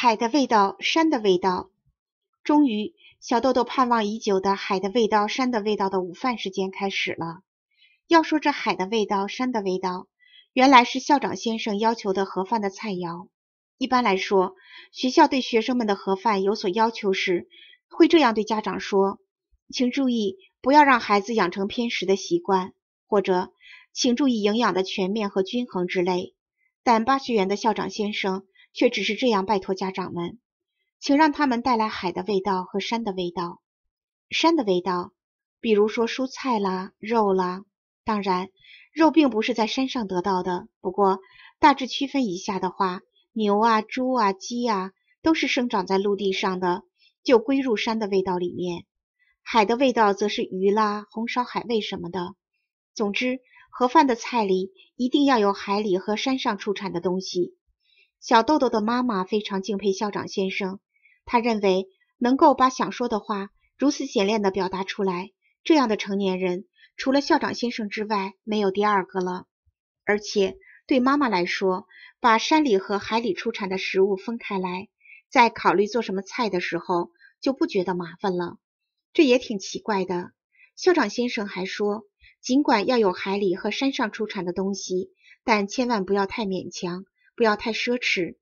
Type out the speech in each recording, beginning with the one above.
海的味道，山的味道。终于，小豆豆盼望已久的海的味道、山的味道的午饭时间开始了。要说这海的味道、山的味道，原来是校长先生要求的盒饭的菜肴。一般来说，学校对学生们的盒饭有所要求时，会这样对家长说：“请注意，不要让孩子养成偏食的习惯，或者请注意营养的全面和均衡之类。”但巴学园的校长先生。却只是这样拜托家长们，请让他们带来海的味道和山的味道。山的味道，比如说蔬菜啦、肉啦。当然，肉并不是在山上得到的，不过大致区分一下的话，牛啊、猪啊、鸡啊，都是生长在陆地上的，就归入山的味道里面。海的味道则是鱼啦、红烧海味什么的。总之，盒饭的菜里一定要有海里和山上出产的东西。小豆豆的妈妈非常敬佩校长先生，他认为能够把想说的话如此简练地表达出来，这样的成年人除了校长先生之外没有第二个了。而且对妈妈来说，把山里和海里出产的食物分开来，在考虑做什么菜的时候就不觉得麻烦了。这也挺奇怪的。校长先生还说，尽管要有海里和山上出产的东西，但千万不要太勉强。不要太奢侈，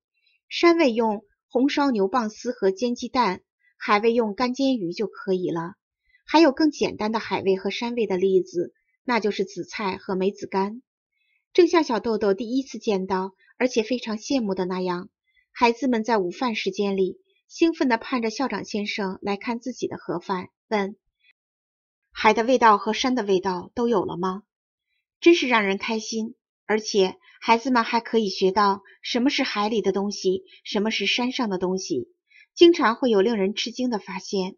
山味用红烧牛蒡丝和煎鸡蛋，海味用干煎鱼就可以了。还有更简单的海味和山味的例子，那就是紫菜和梅子干。正像小豆豆第一次见到，而且非常羡慕的那样，孩子们在午饭时间里，兴奋地盼着校长先生来看自己的盒饭，问海的味道和山的味道都有了吗？真是让人开心，而且。孩子们还可以学到什么是海里的东西，什么是山上的东西，经常会有令人吃惊的发现。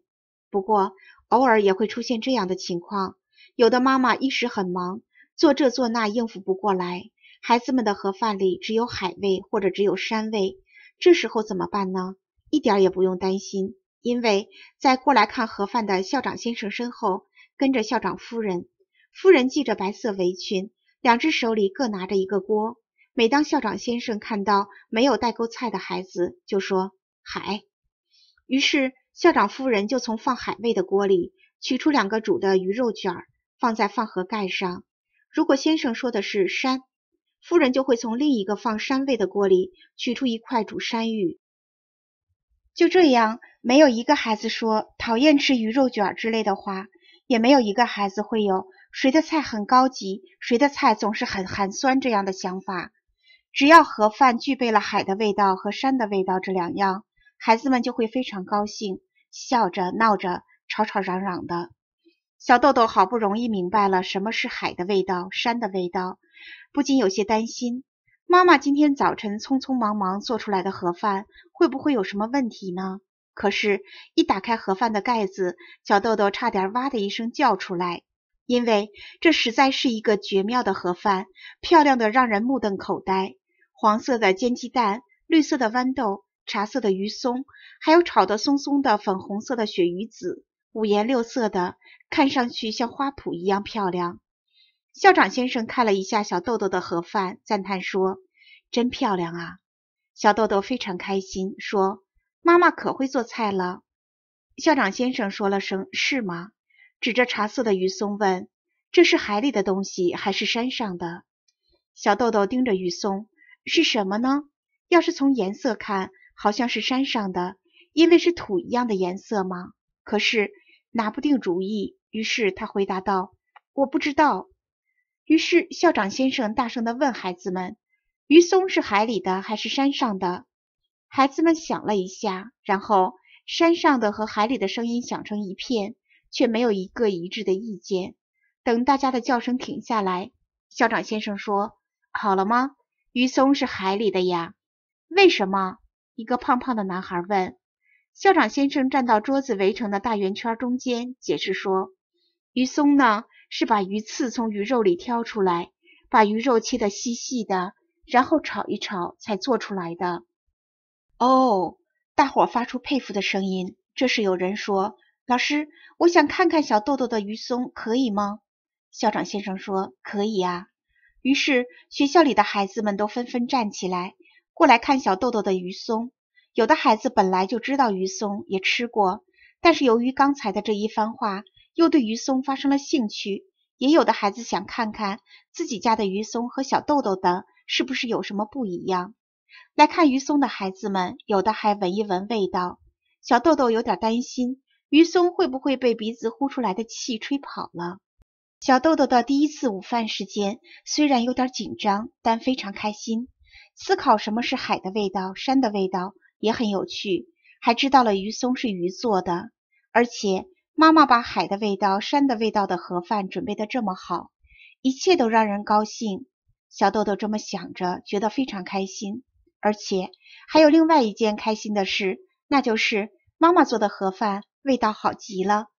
不过，偶尔也会出现这样的情况：有的妈妈一时很忙，做这做那应付不过来，孩子们的盒饭里只有海味或者只有山味。这时候怎么办呢？一点儿也不用担心，因为在过来看盒饭的校长先生身后跟着校长夫人，夫人系着白色围裙。两只手里各拿着一个锅。每当校长先生看到没有带够菜的孩子，就说“海”，于是校长夫人就从放海味的锅里取出两个煮的鱼肉卷，放在饭盒盖上。如果先生说的是“山”，夫人就会从另一个放山味的锅里取出一块煮山芋。就这样，没有一个孩子说讨厌吃鱼肉卷之类的话，也没有一个孩子会有。谁的菜很高级，谁的菜总是很寒酸，这样的想法。只要盒饭具备了海的味道和山的味道这两样，孩子们就会非常高兴，笑着闹着，吵吵嚷嚷的。小豆豆好不容易明白了什么是海的味道，山的味道，不禁有些担心：妈妈今天早晨匆匆忙忙做出来的盒饭会不会有什么问题呢？可是，一打开盒饭的盖子，小豆豆差点哇的一声叫出来。因为这实在是一个绝妙的盒饭，漂亮的让人目瞪口呆。黄色的煎鸡蛋，绿色的豌豆，茶色的鱼松，还有炒的松松的粉红色的鳕鱼子，五颜六色的，看上去像花圃一样漂亮。校长先生看了一下小豆豆的盒饭，赞叹说：“真漂亮啊！”小豆豆非常开心，说：“妈妈可会做菜了。”校长先生说了声：“是吗？”指着茶色的鱼松问：“这是海里的东西还是山上的？”小豆豆盯着鱼松，是什么呢？要是从颜色看，好像是山上的，因为是土一样的颜色吗？可是拿不定主意。于是他回答道：“我不知道。”于是校长先生大声的问孩子们：“鱼松是海里的还是山上的？”孩子们想了一下，然后山上的和海里的声音响成一片。却没有一个一致的意见。等大家的叫声停下来，校长先生说：“好了吗？鱼松是海里的呀，为什么？”一个胖胖的男孩问。校长先生站到桌子围成的大圆圈中间，解释说：“鱼松呢，是把鱼刺从鱼肉里挑出来，把鱼肉切得细细的，然后炒一炒才做出来的。”哦，大伙发出佩服的声音。这时有人说。老师，我想看看小豆豆的鱼松，可以吗？校长先生说可以啊。于是学校里的孩子们都纷纷站起来过来看小豆豆的鱼松。有的孩子本来就知道鱼松也吃过，但是由于刚才的这一番话，又对鱼松发生了兴趣。也有的孩子想看看自己家的鱼松和小豆豆的是不是有什么不一样。来看鱼松的孩子们，有的还闻一闻味道。小豆豆有点担心。鱼松会不会被鼻子呼出来的气吹跑了？小豆豆的第一次午饭时间虽然有点紧张，但非常开心。思考什么是海的味道、山的味道也很有趣，还知道了鱼松是鱼做的，而且妈妈把海的味道、山的味道的盒饭准备的这么好，一切都让人高兴。小豆豆这么想着，觉得非常开心，而且还有另外一件开心的事，那就是妈妈做的盒饭。味道好极了。